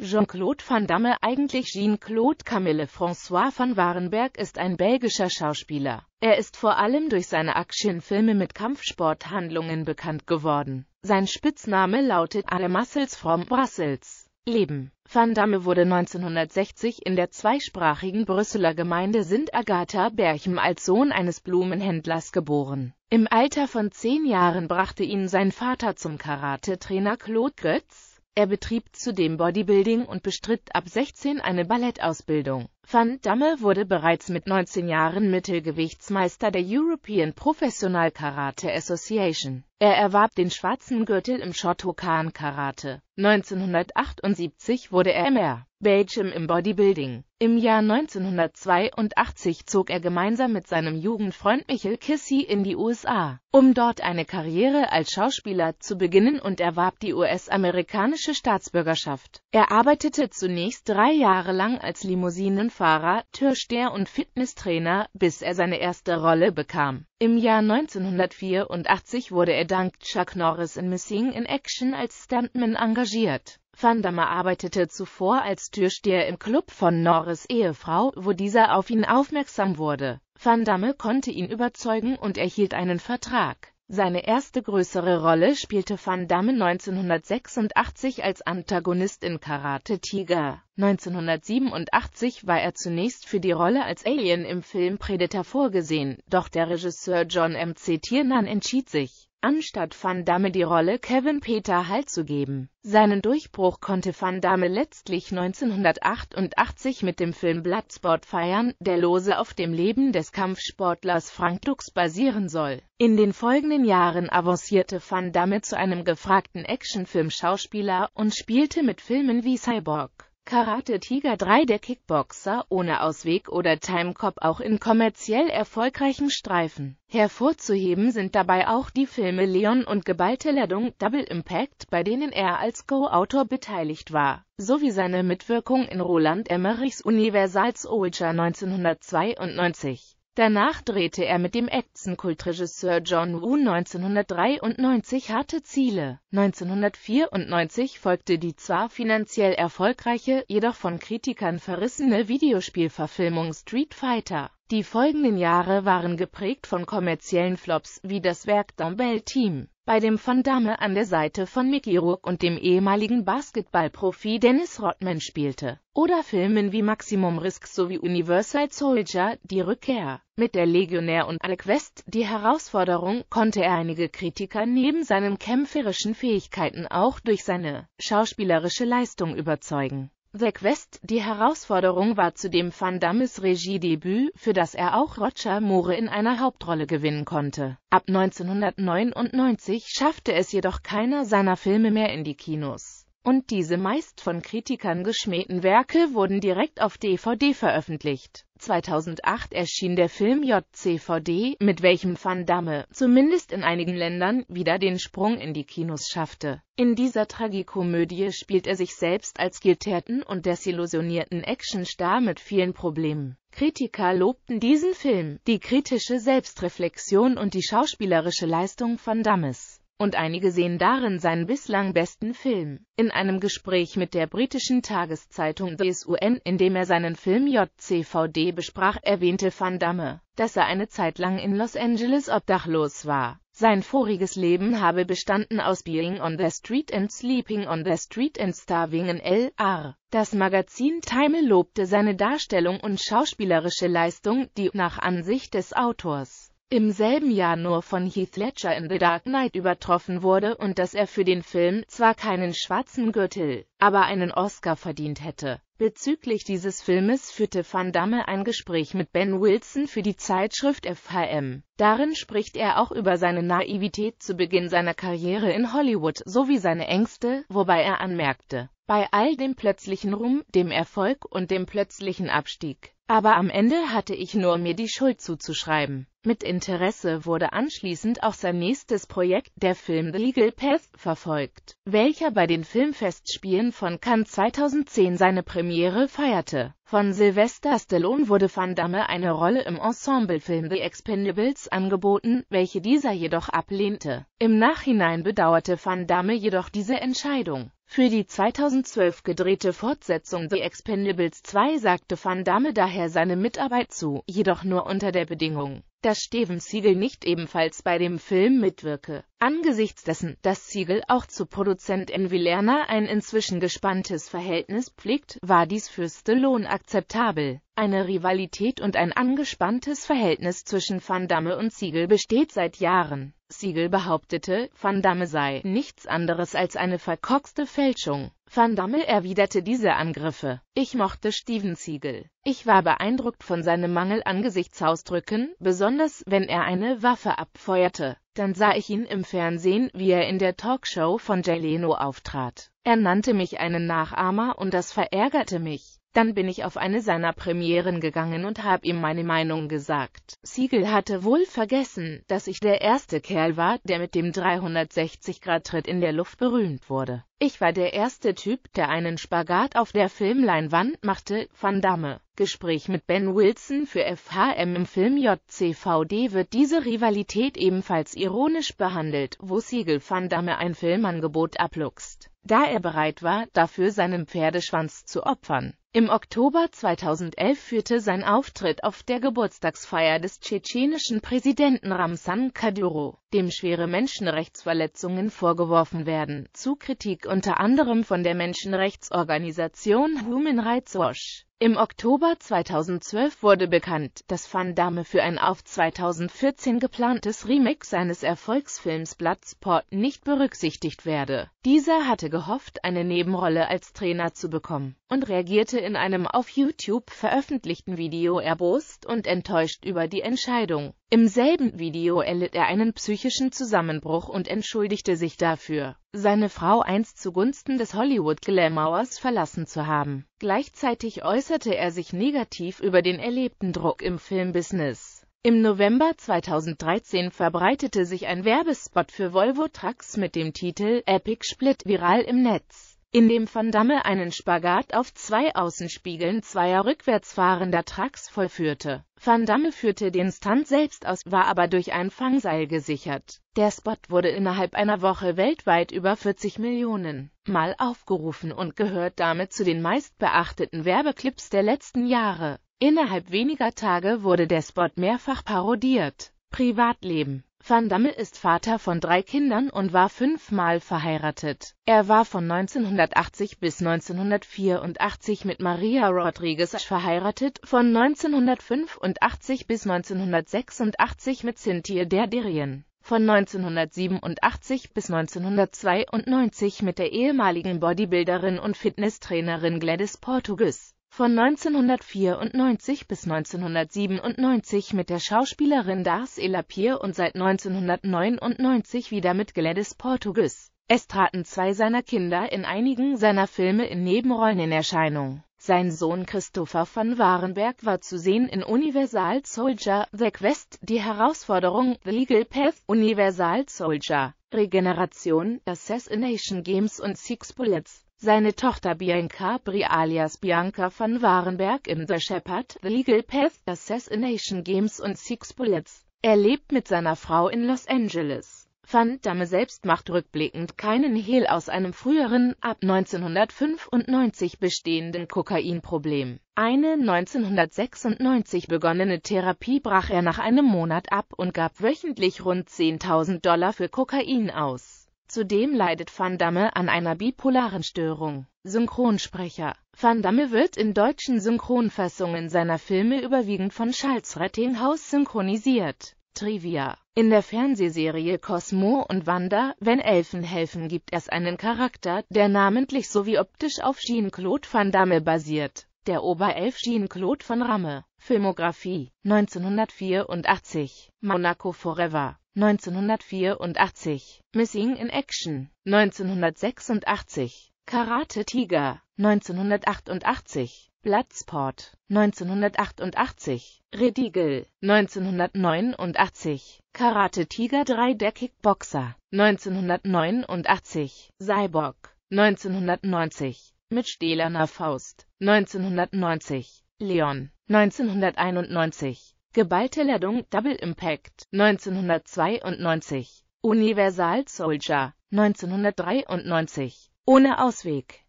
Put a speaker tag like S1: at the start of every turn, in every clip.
S1: Jean-Claude Van Damme, eigentlich Jean-Claude Camille François van Warenberg, ist ein belgischer Schauspieler. Er ist vor allem durch seine Actionfilme mit Kampfsporthandlungen bekannt geworden. Sein Spitzname lautet Ale Muscles from Brussels. Leben Van Damme wurde 1960 in der zweisprachigen Brüsseler Gemeinde Sint Agatha Berchem als Sohn eines Blumenhändlers geboren. Im Alter von zehn Jahren brachte ihn sein Vater zum Karate-Trainer Claude Götz, er betrieb zudem Bodybuilding und bestritt ab 16 eine Ballettausbildung Van Damme wurde bereits mit 19 Jahren Mittelgewichtsmeister der European Professional Karate Association. Er erwarb den schwarzen Gürtel im Shotokan Karate. 1978 wurde er MR Belgium im Bodybuilding. Im Jahr 1982 zog er gemeinsam mit seinem Jugendfreund Michael Kissy in die USA, um dort eine Karriere als Schauspieler zu beginnen und erwarb die US-amerikanische Staatsbürgerschaft. Er arbeitete zunächst drei Jahre lang als Limousinen Rennfahrer, Türsteher und Fitnesstrainer, bis er seine erste Rolle bekam. Im Jahr 1984 wurde er dank Chuck Norris in Missing in Action als Stuntman engagiert. Van Damme arbeitete zuvor als Türsteher im Club von Norris Ehefrau, wo dieser auf ihn aufmerksam wurde. Van Damme konnte ihn überzeugen und erhielt einen Vertrag. Seine erste größere Rolle spielte Van Damme 1986 als Antagonist in Karate Tiger. 1987 war er zunächst für die Rolle als Alien im Film Predator vorgesehen, doch der Regisseur John M. C. Tiernan entschied sich anstatt Van Damme die Rolle Kevin Peter Halt zu geben. Seinen Durchbruch konnte Van Damme letztlich 1988 mit dem Film Bloodsport feiern, der lose auf dem Leben des Kampfsportlers Frank Dux basieren soll. In den folgenden Jahren avancierte Van Damme zu einem gefragten Actionfilmschauspieler und spielte mit Filmen wie Cyborg Karate Tiger 3 Der Kickboxer ohne Ausweg oder Timecop auch in kommerziell erfolgreichen Streifen. Hervorzuheben sind dabei auch die Filme Leon und Geballte Ladung Double Impact, bei denen er als Co-Autor beteiligt war, sowie seine Mitwirkung in Roland Emmerichs Universals Soldier 1992. Danach drehte er mit dem Action-Kultregisseur John Woo 1993 harte Ziele. 1994 folgte die zwar finanziell erfolgreiche, jedoch von Kritikern verrissene Videospielverfilmung Street Fighter die folgenden Jahre waren geprägt von kommerziellen Flops wie das Werk Dumbbell Team, bei dem Van Damme an der Seite von Mickey Rourke und dem ehemaligen Basketballprofi Dennis Rodman spielte, oder Filmen wie Maximum Risk sowie Universal Soldier, Die Rückkehr. Mit der Legionär und Alle Quest, die Herausforderung, konnte er einige Kritiker neben seinen kämpferischen Fähigkeiten auch durch seine schauspielerische Leistung überzeugen. Weg West, die Herausforderung war zudem Van Dammes Regiedebüt, für das er auch Roger Moore in einer Hauptrolle gewinnen konnte. Ab 1999 schaffte es jedoch keiner seiner Filme mehr in die Kinos und diese meist von Kritikern geschmähten Werke wurden direkt auf DVD veröffentlicht. 2008 erschien der Film JCVD, mit welchem Van Damme, zumindest in einigen Ländern, wieder den Sprung in die Kinos schaffte. In dieser Tragikomödie spielt er sich selbst als gilterten und desillusionierten Actionstar mit vielen Problemen. Kritiker lobten diesen Film, die kritische Selbstreflexion und die schauspielerische Leistung Van Dammes und einige sehen darin seinen bislang besten Film. In einem Gespräch mit der britischen Tageszeitung The SUN, in dem er seinen Film JCVD besprach, erwähnte Van Damme, dass er eine Zeit lang in Los Angeles obdachlos war. Sein voriges Leben habe bestanden aus Being on the Street and Sleeping on the Street and Starving in L.R. Das Magazin Time lobte seine Darstellung und schauspielerische Leistung, die nach Ansicht des Autors im selben Jahr nur von Heath Ledger in The Dark Knight übertroffen wurde und dass er für den Film zwar keinen schwarzen Gürtel, aber einen Oscar verdient hätte. Bezüglich dieses Filmes führte Van Damme ein Gespräch mit Ben Wilson für die Zeitschrift FHM. Darin spricht er auch über seine Naivität zu Beginn seiner Karriere in Hollywood sowie seine Ängste, wobei er anmerkte, bei all dem plötzlichen Ruhm, dem Erfolg und dem plötzlichen Abstieg. Aber am Ende hatte ich nur mir die Schuld zuzuschreiben. Mit Interesse wurde anschließend auch sein nächstes Projekt, der Film The Legal Path, verfolgt, welcher bei den Filmfestspielen von Cannes 2010 seine Premiere feierte. Von Sylvester Stallone wurde Van Damme eine Rolle im Ensemblefilm The Expendables angeboten, welche dieser jedoch ablehnte. Im Nachhinein bedauerte Van Damme jedoch diese Entscheidung. Für die 2012 gedrehte Fortsetzung The Expendables 2 sagte Van Damme daher seine Mitarbeit zu, jedoch nur unter der Bedingung, dass Steven Siegel nicht ebenfalls bei dem Film mitwirke. Angesichts dessen, dass Siegel auch zu Produzent Envy Lerner ein inzwischen gespanntes Verhältnis pflegt, war dies für Stallone akzeptabel. Eine Rivalität und ein angespanntes Verhältnis zwischen Van Damme und Siegel besteht seit Jahren. Siegel behauptete, Van Damme sei nichts anderes als eine verkorkste Fälschung. Van Damme erwiderte diese Angriffe. Ich mochte Steven Siegel. Ich war beeindruckt von seinem Mangel an Gesichtsausdrücken, besonders wenn er eine Waffe abfeuerte. Dann sah ich ihn im Fernsehen, wie er in der Talkshow von Jay Leno auftrat. Er nannte mich einen Nachahmer und das verärgerte mich. Dann bin ich auf eine seiner Premieren gegangen und habe ihm meine Meinung gesagt. Siegel hatte wohl vergessen, dass ich der erste Kerl war, der mit dem 360-Grad-Tritt in der Luft berühmt wurde. Ich war der erste Typ, der einen Spagat auf der Filmleinwand machte, Van Damme. Gespräch mit Ben Wilson für FHM im Film JCVD wird diese Rivalität ebenfalls ironisch behandelt, wo Siegel Van Damme ein Filmangebot abluchst, da er bereit war, dafür seinen Pferdeschwanz zu opfern. Im Oktober 2011 führte sein Auftritt auf der Geburtstagsfeier des tschetschenischen Präsidenten Ramsan Kadyrov, dem schwere Menschenrechtsverletzungen vorgeworfen werden, zu Kritik unter anderem von der Menschenrechtsorganisation Human Rights Watch im Oktober 2012 wurde bekannt, dass Van Damme für ein auf 2014 geplantes Remake seines Erfolgsfilms Bloodsport nicht berücksichtigt werde. Dieser hatte gehofft, eine Nebenrolle als Trainer zu bekommen und reagierte in einem auf YouTube veröffentlichten Video erbost und enttäuscht über die Entscheidung. Im selben Video erlitt er einen psychischen Zusammenbruch und entschuldigte sich dafür, seine Frau einst zugunsten des Hollywood-Glamours verlassen zu haben. Gleichzeitig äußerte er sich negativ über den erlebten Druck im Filmbusiness. Im November 2013 verbreitete sich ein Werbespot für Volvo Trucks mit dem Titel Epic Split viral im Netz in dem Van Damme einen Spagat auf zwei Außenspiegeln zweier rückwärts fahrender Trucks vollführte. Van Damme führte den Stunt selbst aus, war aber durch ein Fangseil gesichert. Der Spot wurde innerhalb einer Woche weltweit über 40 Millionen Mal aufgerufen und gehört damit zu den meistbeachteten Werbeclips der letzten Jahre. Innerhalb weniger Tage wurde der Spot mehrfach parodiert. Privatleben Van Damme ist Vater von drei Kindern und war fünfmal verheiratet. Er war von 1980 bis 1984 mit Maria Rodriguez verheiratet, von 1985 bis 1986 mit Cynthia Derderien, von 1987 bis 1992 mit der ehemaligen Bodybuilderin und Fitnesstrainerin Gladys Portugues von 1994 bis 1997 mit der Schauspielerin Darcy Lapier und seit 1999 wieder mit Gladys Portugues. Es traten zwei seiner Kinder in einigen seiner Filme in Nebenrollen in Erscheinung. Sein Sohn Christopher von Warenberg war zu sehen in Universal Soldier, The Quest, Die Herausforderung, The Legal Path, Universal Soldier, Regeneration, Assassination Games und Six Bullets. Seine Tochter Bianca Bri alias Bianca von Warenberg im The Shepherd, The Legal Path, Assassination Games und Six Bullets. Er lebt mit seiner Frau in Los Angeles. Van Damme selbst macht rückblickend keinen Hehl aus einem früheren, ab 1995 bestehenden Kokainproblem. Eine 1996 begonnene Therapie brach er nach einem Monat ab und gab wöchentlich rund 10.000 Dollar für Kokain aus. Zudem leidet Van Damme an einer bipolaren Störung. Synchronsprecher Van Damme wird in deutschen Synchronfassungen seiner Filme überwiegend von Charles Rettinghaus synchronisiert. Trivia In der Fernsehserie Cosmo und Wanda, wenn Elfen helfen gibt es einen Charakter, der namentlich sowie optisch auf Jean-Claude Van Damme basiert. Der Oberelf Jean-Claude von Ramme. Filmografie 1984 Monaco Forever 1984, Missing in Action, 1986, Karate Tiger, 1988, Bloodsport, 1988, Red Eagle, 1989, Karate Tiger 3 der Kickboxer, 1989, Cyborg, 1990, mit stählerner Faust, 1990, Leon, 1991, Geballte Ladung Double Impact 1992, Universal Soldier 1993, Ohne Ausweg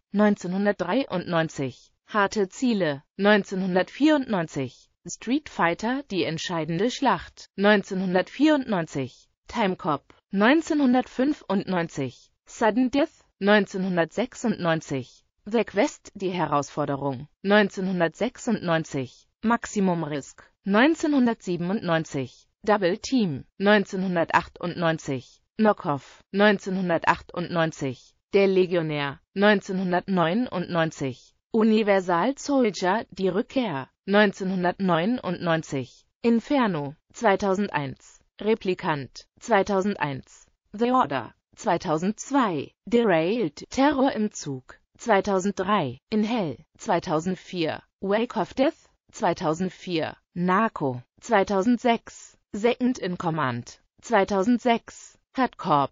S1: 1993, Harte Ziele 1994, Street Fighter Die entscheidende Schlacht 1994, Time Cop 1995, Sudden Death 1996, The Quest Die Herausforderung 1996, Maximum Risk 1997 Double Team 1998 Knockoff 1998 Der Legionär 1999 Universal Soldier Die Rückkehr 1999 Inferno 2001 Replikant 2001 The Order 2002 Derailed Terror im Zug 2003 In Hell 2004 Wake of Death 2004, Narco, 2006, Second in Command, 2006, Cut Corps,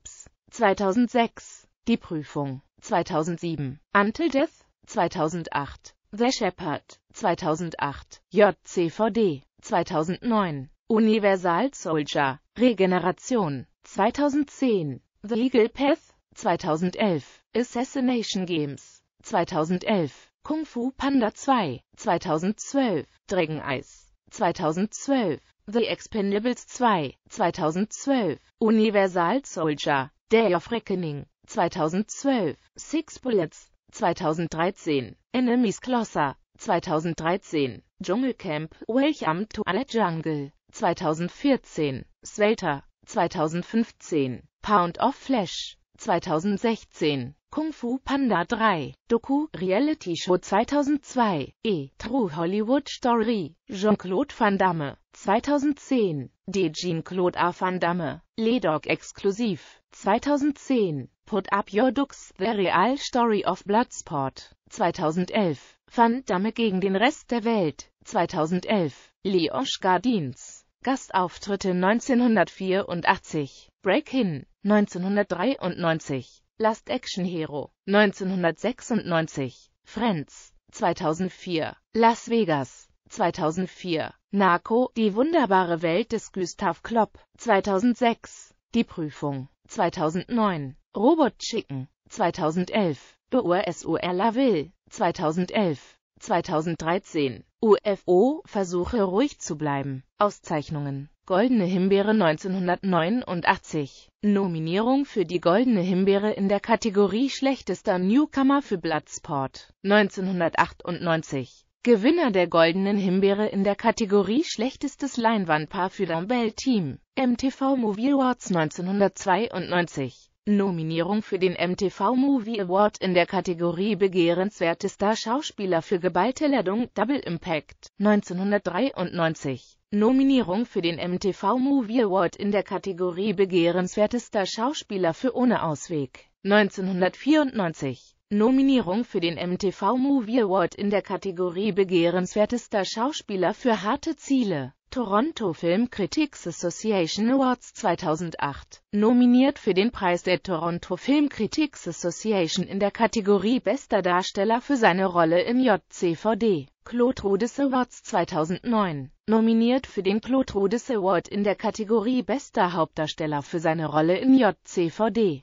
S1: 2006, Die Prüfung, 2007, Until Death, 2008, The Shepherd, 2008, JCVD, 2009, Universal Soldier, Regeneration, 2010, The Eagle Path, 2011, Assassination Games, 2011, Kung Fu Panda 2, 2012, Dragon Eyes, 2012, The Expendables 2, 2012, Universal Soldier, Day of Reckoning, 2012, Six Bullets, 2013, Enemies Closer, 2013, Dschungelcamp, Welcome to the Jungle, 2014, Swelter, 2015, Pound of Flesh, 2016 Kung Fu Panda 3 Doku Reality Show 2002 E True Hollywood Story Jean-Claude Van Damme 2010 D. Jean-Claude A. Van Damme Ledoc Exklusiv 2010 Put Up Your Ducks, The Real Story of Bloodsport 2011 Van Damme gegen den Rest der Welt 2011 Leosch Gardins Gastauftritte 1984 Break-In 1993, Last Action Hero, 1996, Friends, 2004, Las Vegas, 2004, Narco, Die wunderbare Welt des Gustav Klopp, 2006, Die Prüfung, 2009, Robot Chicken, 2011, USUR La Ville, 2011, 2013, UFO, Versuche ruhig zu bleiben, Auszeichnungen Goldene Himbeere 1989 Nominierung für die Goldene Himbeere in der Kategorie Schlechtester Newcomer für Bloodsport 1998 Gewinner der Goldenen Himbeere in der Kategorie Schlechtestes Leinwandpaar für Dumbbell Team MTV Movie Awards 1992 Nominierung für den MTV Movie Award in der Kategorie Begehrenswertester Schauspieler für geballte Ladung Double Impact 1993 Nominierung für den MTV Movie Award in der Kategorie Begehrenswertester Schauspieler für Ohne Ausweg. 1994 Nominierung für den MTV Movie Award in der Kategorie Begehrenswertester Schauspieler für Harte Ziele. Toronto Film Critics Association Awards 2008, nominiert für den Preis der Toronto Film Critics Association in der Kategorie Bester Darsteller für seine Rolle im JCVD. Claude Clotrudes Awards 2009, nominiert für den Claude Clotrudes Award in der Kategorie Bester Hauptdarsteller für seine Rolle in JCVD.